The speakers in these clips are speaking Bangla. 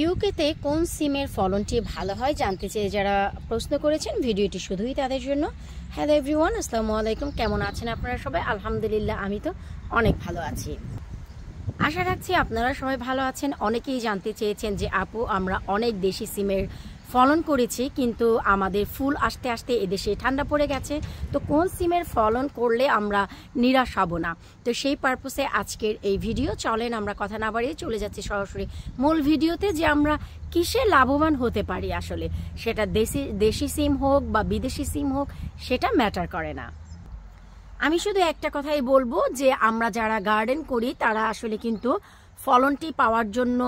ইউকেতে কোন সিমের ফলনটি ভালো হয় জানতে চেয়ে যারা প্রশ্ন করেছেন ভিডিওটি শুধুই তাদের জন্য হ্যালো এভরিওয়ান আসসালামু আলাইকুম কেমন আছেন আপনারা সবাই আলহামদুলিল্লাহ আমি তো অনেক ভালো আছি আশা রাখছি আপনারা সবাই ভালো আছেন অনেকেই জানতে চেয়েছেন যে আপু আমরা অনেক দেশি সিমের ফলন করেছি কিন্তু আমাদের ফুল আসতে আসতে এদেশে ঠান্ডা পড়ে গেছে তো কোন সিমের ফলন করলে আমরা নিরাশ হব না তো সেই পারপোসে আজকের এই ভিডিও চলেন আমরা কথা না বাড়িয়ে চলে যাচ্ছি সরাসরি মূল ভিডিওতে যে আমরা কিসে লাভবান হতে পারি আসলে সেটা দেশি দেশি সিম হোক বা বিদেশি সিম হোক সেটা ম্যাটার করে না আমি শুধু একটা কথাই বলবো যে আমরা যারা গার্ডেন করি তারা আসলে কিন্তু ফলনটি পাওয়ার জন্য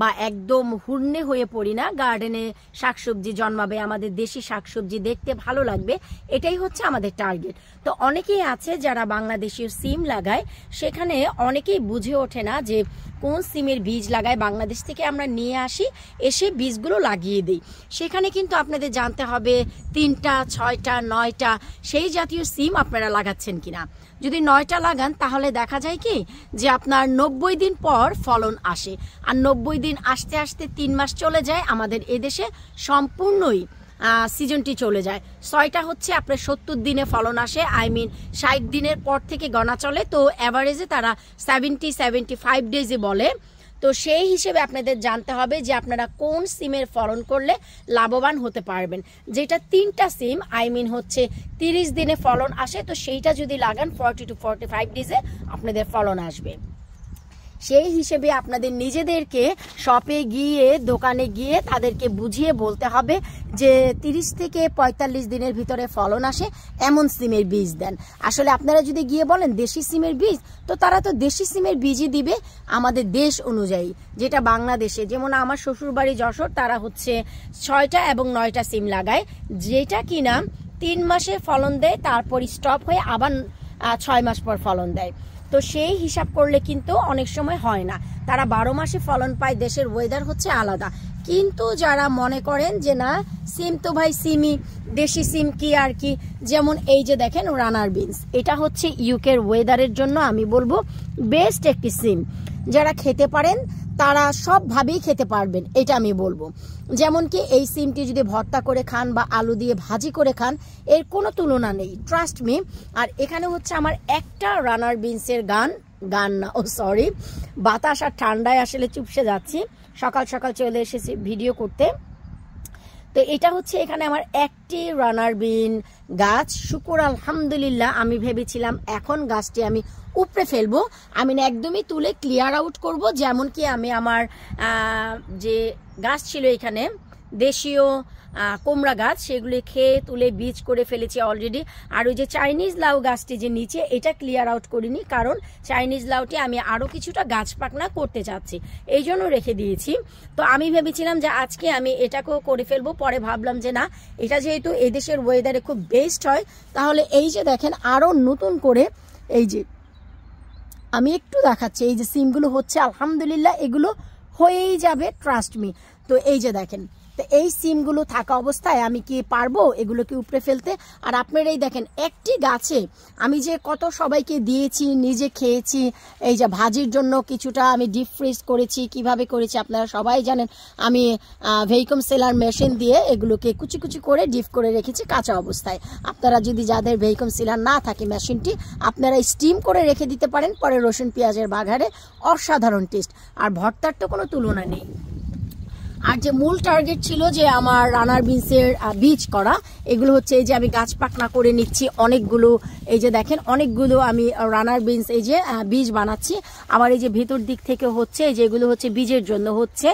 বা একদম হুড়নে হয়ে পড়ি না গার্ডেনে শাকসবজি জন্মাবে আমাদের দেশি শাকসবজি দেখতে ভালো লাগবে এটাই হচ্ছে আমাদের টার্গেট তো অনেকেই আছে যারা বাংলাদেশের সিম লাগায় সেখানে অনেকেই বুঝে ওঠে না যে কোন সিমের বীজ লাগায় বাংলাদেশ থেকে আমরা নিয়ে আসি এসে বীজগুলো লাগিয়ে দিই সেখানে কিন্তু আপনাদের জানতে হবে তিনটা ছয়টা নয়টা সেই জাতীয় সিম আপনারা লাগাচ্ছেন কিনা যদি নয়টা লাগান তাহলে দেখা যায় কি যে আপনার নব্বই দিন পর ফলন আসে আর নব্বই দিন আসতে আসতে তিন মাস চলে যায় আমাদের এদেশে সম্পূর্ণই সিজনটি চলে যায় ছয়টা হচ্ছে আপনার সত্তর দিনে ফলন আসে আই মিন ষাট দিনের পর থেকে গণা চলে তো অ্যাভারেজে তারা সেভেন্টি সেভেন্টি ফাইভ ডেজে বলে তো সেই হিসেবে আপনাদের জানতে হবে যে আপনারা কোন সিমের ফলন করলে লাভবান হতে পারবেন যেটা তিনটা সিম আই মিন হচ্ছে তিরিশ দিনে ফলন আসে তো সেইটা যদি লাগান ফর্টি টু ফর্টি ফাইভ ডেজে আপনাদের ফলন আসবে সেই হিসেবে আপনাদের নিজেদেরকে শপে গিয়ে দোকানে গিয়ে তাদেরকে বুঝিয়ে বলতে হবে যে 30 থেকে ৪৫ দিনের ভিতরে ফলন আসে এমন সিমের বীজ দেন আসলে আপনারা যদি গিয়ে বলেন দেশি সিমের বীজ তো তারা তো দেশি সিমের বীজই দিবে আমাদের দেশ অনুযায়ী যেটা বাংলাদেশে যেমন আমার শ্বশুরবাড়ি যশোর তারা হচ্ছে ছয়টা এবং নয়টা সিম লাগায় যেটা কিনা তিন মাসে ফলন দেয় তারপর স্টপ হয়ে আবার ছয় মাস পর ফলন দেয় তো সেই হিসাব করলে কিন্তু অনেক সময় হয় না তারা বারো মাসে ফলন পায় দেশের ওয়েদার হচ্ছে আলাদা কিন্তু যারা মনে করেন যে না সিম তো ভাই সিমই দেশি সিম কি আর কি যেমন এই যে দেখেন রানার বিনস এটা হচ্ছে ইউকের ওয়েদারের জন্য আমি বলবো বেস্ট একটি সিম যারা খেতে পারেন তারা সবভাবেই খেতে পারবেন এটা আমি বলবো যেমন কি এই সিমটি যদি ভর্তা করে খান বা আলু দিয়ে ভাজি করে খান এর কোনো তুলনা নেই ট্রাস্ট মি আর এখানে হচ্ছে আমার একটা রানার বিনসের গান গান না ও সরি বাতাস আর ঠান্ডায় আসলে চুপসে যাচ্ছি সকাল সকাল চলে এসেছি ভিডিও করতে তো এটা হচ্ছে এখানে আমার একটি রানার বিন গাছ শুকুর আলহামদুলিল্লাহ আমি ভেবেছিলাম এখন গাছটি আমি উপড়ে ফেলবো আমি একদমই তুলে ক্লিয়ার আউট করব যেমন কি আমি আমার যে গাছ ছিল এখানে দেশীয় কোমড়া গাছ সেগুলি খেয়ে তুলে বীজ করে ফেলেছি অলরেডি আর ওই যে চাইনিজ লাউ গাছটি যে নিচে এটা ক্লিয়ার আউট করিনি কারণ চাইনিজ লাউটি আমি আরও কিছুটা গাছ পাকনা করতে চাচ্ছি এই জন্য রেখে দিয়েছি তো আমি ভেবেছিলাম যে আজকে আমি এটাকেও করে ফেলবো পরে ভাবলাম যে না এটা যেহেতু এদেশের ওয়েদারে খুব বেস্ট হয় তাহলে এই যে দেখেন আরও নতুন করে এই যে আমি একটু দেখাচ্ছি এই যে সিমগুলো হচ্ছে আলহামদুলিল্লাহ এগুলো হয়েই যাবে ট্রাস্ট মি তো এই যে দেখেন তো এই সিমগুলো থাকা অবস্থায় আমি কি পারবো এগুলোকে উপড়ে ফেলতে আর আপনারা এই দেখেন একটি গাছে আমি যে কত সবাইকে দিয়েছি নিজে খেয়েছি এই যে ভাজির জন্য কিছুটা আমি ডিপ ফ্রিজ করেছি কিভাবে করেছি আপনারা সবাই জানেন আমি ভেহিকম সেলার মেশিন দিয়ে এগুলোকে কুচি কুচি করে ডিপ করে রেখেছি কাঁচা অবস্থায় আপনারা যদি যাদের ভেহিকম সেলার না থাকে মেশিনটি আপনারা স্টিম করে রেখে দিতে পারেন পরে রসুন পেঁয়াজের বাঘারে অসাধারণ টেস্ট আর ভর্তার তো কোনো তুলনা নেই আর যে মূল টার্গেট ছিল যে আমার রানার বিনসের বীজ করা এগুলো হচ্ছে এই যে আমি গাছ পাকনা করে নিচ্ছি অনেকগুলো এই যে দেখেন অনেকগুলো আমি রানার বিনস এই যে বীজ বানাচ্ছি আবার এই যে ভেতর দিক থেকে হচ্ছে এই যে এগুলো হচ্ছে বীজের জন্য হচ্ছে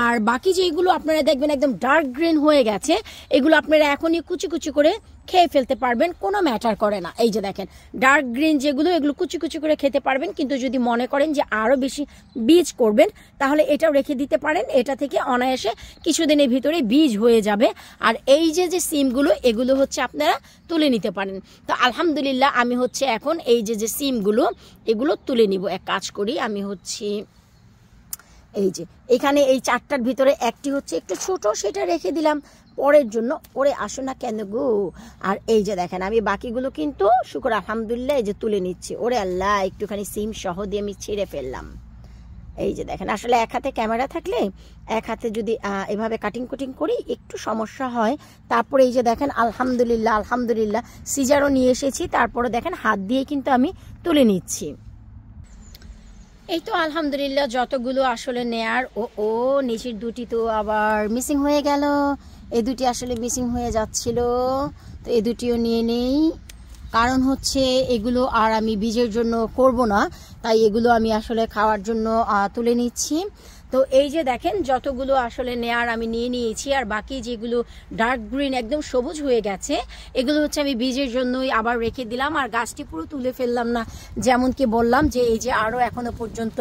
আর বাকি যেগুলো আপনারা দেখবেন একদম ডার্ক গ্রিন হয়ে গেছে এগুলো আপনারা এখনই কুচি কুচি করে খেয়ে ফেলতে পারবেন কোনো ম্যাটার করে না এই যে দেখেন ডার্ক গ্রিন যেগুলো এগুলো কুচি কুচি করে খেতে পারবেন কিন্তু যদি মনে করেন যে আরও বেশি বীজ করবেন তাহলে এটাও রেখে দিতে পারেন এটা থেকে অনায়াসে কিছুদিনের ভিতরে বীজ হয়ে যাবে আর এই যে যে সিমগুলো এগুলো হচ্ছে আপনারা তুলে নিতে পারেন তো আলহামদুলিল্লাহ আমি হচ্ছে এখন এই যে যে সিমগুলো এগুলো তুলে নিব এক কাজ করি আমি হচ্ছি এই যে এখানে এই চারটার ভিতরে একটি হচ্ছে একটু ছোট সেটা রেখে দিলাম পরের জন্য ওরে আসো না কেন গো আর এই যে দেখেন আমি বাকিগুলো কিন্তু শুকর আলহামদুলিল্লাহ এই যে তুলে নিচ্ছি ওরে আল্লাহ একটুখানি সিম সহ দিয়ে আমি ছিঁড়ে ফেললাম এই যে দেখেন আসলে এক হাতে ক্যামেরা থাকলে এক হাতে যদি এভাবে কাটিং কুটিং করি একটু সমস্যা হয় তারপরে এই যে দেখেন আলহামদুলিল্লাহ আলহামদুলিল্লাহ সিজারও নিয়ে এসেছি তারপরে দেখেন হাত দিয়ে কিন্তু আমি তুলে নিচ্ছি এই তো আলহামদুলিল্লাহ যতগুলো আসলে নেয়ার ও ও নিচের দুটি তো আবার মিসিং হয়ে গেল এ দুটি আসলে মিসিং হয়ে যাচ্ছিল তো এ দুটিও নিয়ে নেই কারণ হচ্ছে এগুলো আর আমি বীজের জন্য করব না তাই এগুলো আমি আসলে খাওয়ার জন্য তুলে নিচ্ছি তো এই যে দেখেন যতগুলো আসলে নেয়ার আমি নিয়ে নিয়েছি আর বাকি যেগুলো ডার্ক গ্রিন একদম সবুজ হয়ে গেছে এগুলো হচ্ছে আমি বীজের জন্যই আবার রেখে দিলাম আর গাছটি পুরো তুলে ফেললাম না যেমন কি বললাম যে এই যে আরও এখনো পর্যন্ত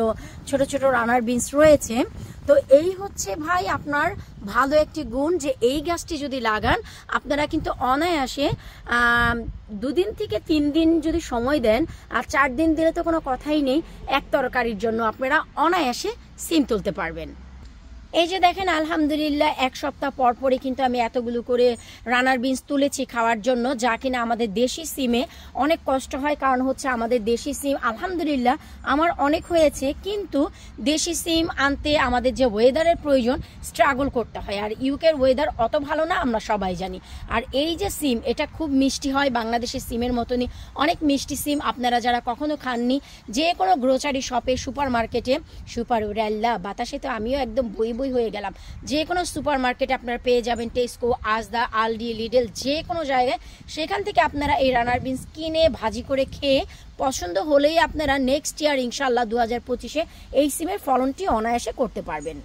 ছোট ছোট রানার বিনস রয়েছে তো এই হচ্ছে ভাই আপনার ভালো একটি গুণ যে এই গাছটি যদি লাগান আপনারা কিন্তু অনায়াসে দুদিন থেকে তিন দিন যদি সময় দেন আর চার দিন দিলে তো কোনো কথাই নেই এক তরকারির জন্য আপনারা অনায়াসে সিম তুলতে পারবেন এই যে দেখেন আলহামদুলিল্লাহ এক সপ্তাহ পর পরই কিন্তু আমি এতগুলো করে রানার বিনস তুলেছি খাওয়ার জন্য যা কিনা আমাদের দেশি সিমে অনেক কষ্ট হয় কারণ হচ্ছে আমাদের দেশি সিম আলহামদুলিল্লাহ আমার অনেক হয়েছে কিন্তু দেশি সিম আনতে আমাদের যে ওয়েদারের প্রয়োজন স্ট্রাগল করতে হয় আর ইউকের ওয়েদার অত ভালো না আমরা সবাই জানি আর এই যে সিম এটা খুব মিষ্টি হয় বাংলাদেশের সিমের মতনই অনেক মিষ্টি সিম আপনারা যারা কখনো খাননি যে কোনো গ্রোসারি শপে সুপার মার্কেটে সুপার উড়াল্লা বাতাসে তো আমিও একদম বই বই হয়ে গেলাম যে কোনো সুপার মার্কেটে আপনারা পেয়ে যাবেন টেস্কো আজদা আলডি লিডেল যে কোনো জায়গায় সেখান থেকে আপনারা এই রানার বিনস কিনে ভাজি করে খেয়ে পছন্দ হলেই আপনারা নেক্সট ইয়ার ইনশাল্লাহ দু হাজার পঁচিশে এই সিমের ফলনটি অনায়াসে করতে পারবেন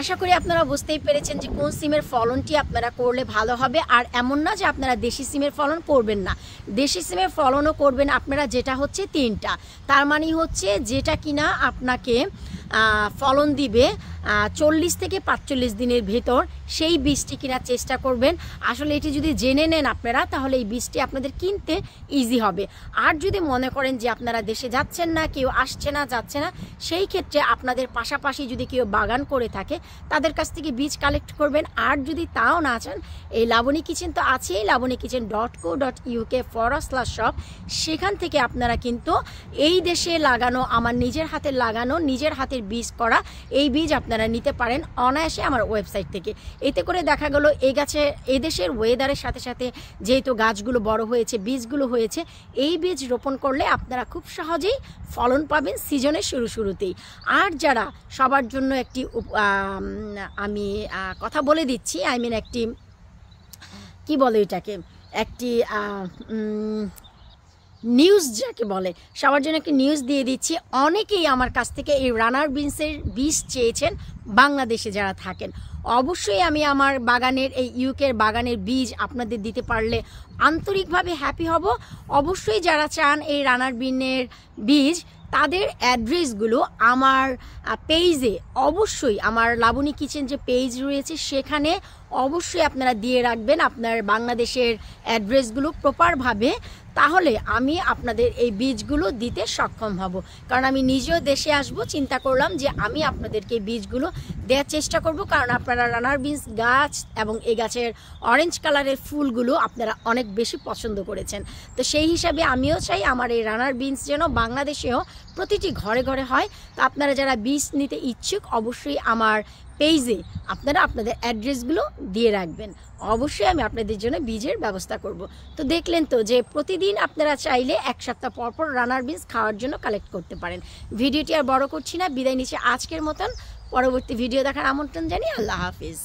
আশা করি আপনারা বুঝতেই পেরেছেন যে কোন সিমের ফলনটি আপনারা করলে ভালো হবে আর এমন না যে আপনারা দেশি সিমের ফলন করবেন না দেশি সিমের ফলনও করবেন আপনারা যেটা হচ্ছে তিনটা তার মানে হচ্ছে যেটা কিনা আপনাকে ফলন দিবে চল্লিশ থেকে পাঁচচল্লিশ দিনের ভেতর সেই বীজটি কেনার চেষ্টা করবেন আসলে এটি যদি জেনে নেন আপনারা তাহলে এই বীজটি আপনাদের কিনতে ইজি হবে আর যদি মনে করেন যে আপনারা দেশে যাচ্ছেন না কেউ আসছে না যাচ্ছে না সেই ক্ষেত্রে আপনাদের পাশাপাশি যদি কেউ বাগান করে থাকে তাদের কাছ থেকে বীজ কালেক্ট করবেন আর যদি তাও না চান এই লাবণী কিচেন তো আছেই Labani kitchen dot co dot UK ফরসলা শপ সেখান থেকে আপনারা কিন্তু এই দেশে লাগানো আমার নিজের হাতে লাগানো নিজের হাতে প্রজাতির বীজ করা এই বীজ আপনারা নিতে পারেন অনায়াসে আমার ওয়েবসাইট থেকে এতে করে দেখা গেল এই গাছে এদেশের ওয়েদারের সাথে সাথে যেহেতু গাছগুলো বড় হয়েছে বীজগুলো হয়েছে এই বীজ রোপণ করলে আপনারা খুব সহজেই ফলন পাবেন সিজনের শুরু শুরুতেই আর যারা সবার জন্য একটি আমি কথা বলে দিচ্ছি আই মিন একটি কি বলে এটাকে একটি নিউজ যাকে বলে সবার জন্য একটি নিউজ দিয়ে দিচ্ছি অনেকেই আমার কাছ থেকে এই রানার বিনসের বীজ চেয়েছেন বাংলাদেশে যারা থাকেন অবশ্যই আমি আমার বাগানের এই ইউকের বাগানের বীজ আপনাদের দিতে পারলে আন্তরিকভাবে হ্যাপি হব অবশ্যই যারা চান এই রানার বিনের বীজ তাদের অ্যাড্রেসগুলো আমার পেজে অবশ্যই আমার লাবণী কিচেন যে পেজ রয়েছে সেখানে অবশ্যই আপনারা দিয়ে রাখবেন আপনার বাংলাদেশের অ্যাড্রেসগুলো প্রপারভাবে তাহলে আমি আপনাদের এই বীজগুলো দিতে সক্ষম হব কারণ আমি নিজেও দেশে আসব চিন্তা করলাম যে আমি আপনাদেরকে বীজগুলো দেওয়ার চেষ্টা করব কারণ আপনারা রানার বিনস গাছ এবং এই গাছের অরেঞ্জ কালারের ফুলগুলো আপনারা অনেক বেশি পছন্দ করেছেন তো সেই হিসাবে আমিও চাই আমার এই রানার বিনস যেন বাংলাদেশেও প্রতিটি ঘরে ঘরে হয় তো আপনারা যারা বীজ নিতে ইচ্ছুক অবশ্যই আমার পেজে আপনারা আপনাদের অ্যাড্রেসগুলো দিয়ে রাখবেন অবশ্যই আমি আপনাদের জন্য বীজের ব্যবস্থা করব। তো দেখলেন তো যে প্রতিদিন আপনারা চাইলে এক সপ্তাহ পরপর রানার বিনস খাওয়ার জন্য কালেক্ট করতে পারেন ভিডিওটি আর বড় করছি না বিদায় নিচ্ছি আজকের মতন পরবর্তী ভিডিও দেখার আমন্ত্রণ জানি আল্লাহ হাফিজ